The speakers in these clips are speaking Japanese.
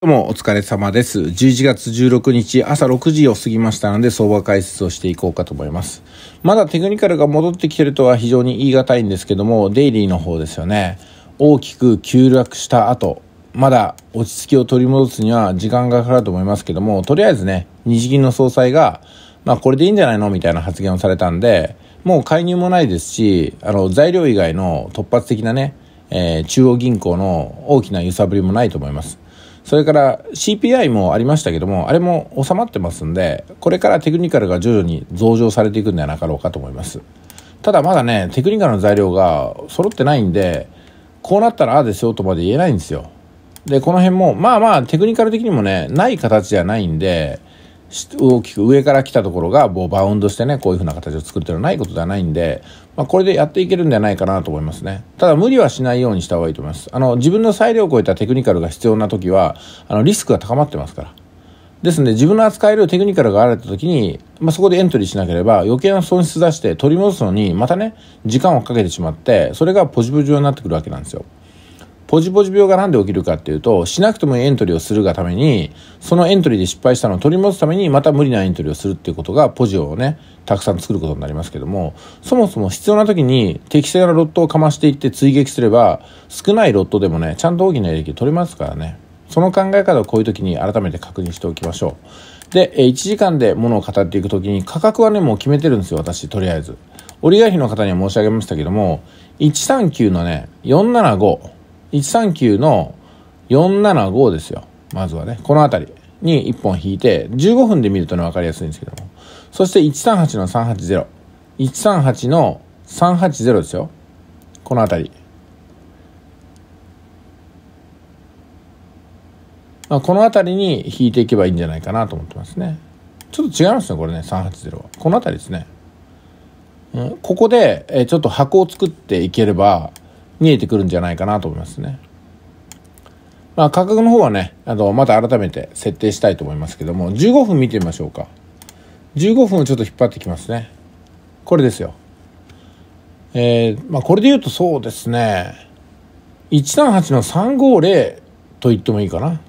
どうもお疲れ様です。11月16日朝6時を過ぎましたので相場解説をしていこうかと思います。まだテクニカルが戻ってきてるとは非常に言い難いんですけども、デイリーの方ですよね。大きく急落した後、まだ落ち着きを取り戻すには時間がかかると思いますけども、とりあえずね、日銀の総裁が、まあこれでいいんじゃないのみたいな発言をされたんで、もう介入もないですし、あの材料以外の突発的なね、えー、中央銀行の大きな揺さぶりもないと思います。それから CPI もありましたけども、あれも収まってますんで、これからテクニカルが徐々に増上されていくんではなかろうかと思います。ただまだね、テクニカルの材料が揃ってないんで、こうなったらああですよとまで言えないんですよ。で、この辺も、まあまあ、テクニカル的にもね、ない形じゃないんで、大きく上から来たところがもうバウンドしてねこういうふうな形を作るというのはないことではないんで、まあ、これでやっていけるんじゃないかなと思いますねただ無理はしないようにした方がいいと思いますあの自分の裁量を超えたテクニカルが必要な時はあのリスクが高まってますからですので自分の扱えるテクニカルがあられた時に、まあ、そこでエントリーしなければ余計な損失出して取り戻すのにまたね時間をかけてしまってそれがポジブジになってくるわけなんですよポジポジ病が何で起きるかっていうと、しなくてもエントリーをするがために、そのエントリーで失敗したのを取り戻すために、また無理なエントリーをするっていうことが、ポジをね、たくさん作ることになりますけども、そもそも必要な時に適正なロットをかましていって追撃すれば、少ないロットでもね、ちゃんと大きな利益取れますからね。その考え方をこういう時に改めて確認しておきましょう。で、1時間で物を語っていく時に価格はね、もう決めてるんですよ、私、とりあえず。折り返ヒの方には申し上げましたけども、139のね、475。139の475ですよ。まずはね、この辺りに1本引いて、15分で見るとね、わかりやすいんですけども。そして138の380。138の380ですよ。この辺り。まあ、この辺りに引いていけばいいんじゃないかなと思ってますね。ちょっと違いますね、これね、380は。この辺りですね。うん、ここで、えちょっと箱を作っていければ、見えてくるんじゃないかなと思いますね。まあ、価格の方はね、あの、また改めて設定したいと思いますけども、15分見てみましょうか。15分をちょっと引っ張ってきますね。これですよ。えー、まあ、これで言うとそうですね、138の350と言ってもいいかな。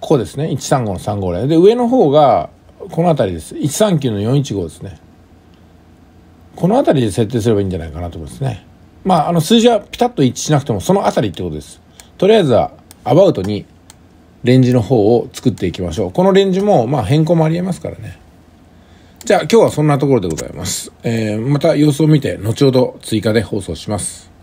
ここですね、135の350。で、上の方が、この辺りです。139の415ですね。この辺りで設定すればいいんじゃないかなと思いますね。まあ、あの数字はピタッと一致しなくてもそのあたりってことです。とりあえずはアバウトにレンジの方を作っていきましょう。このレンジも、まあ変更もありえますからね。じゃあ今日はそんなところでございます。えー、また様子を見て後ほど追加で放送します。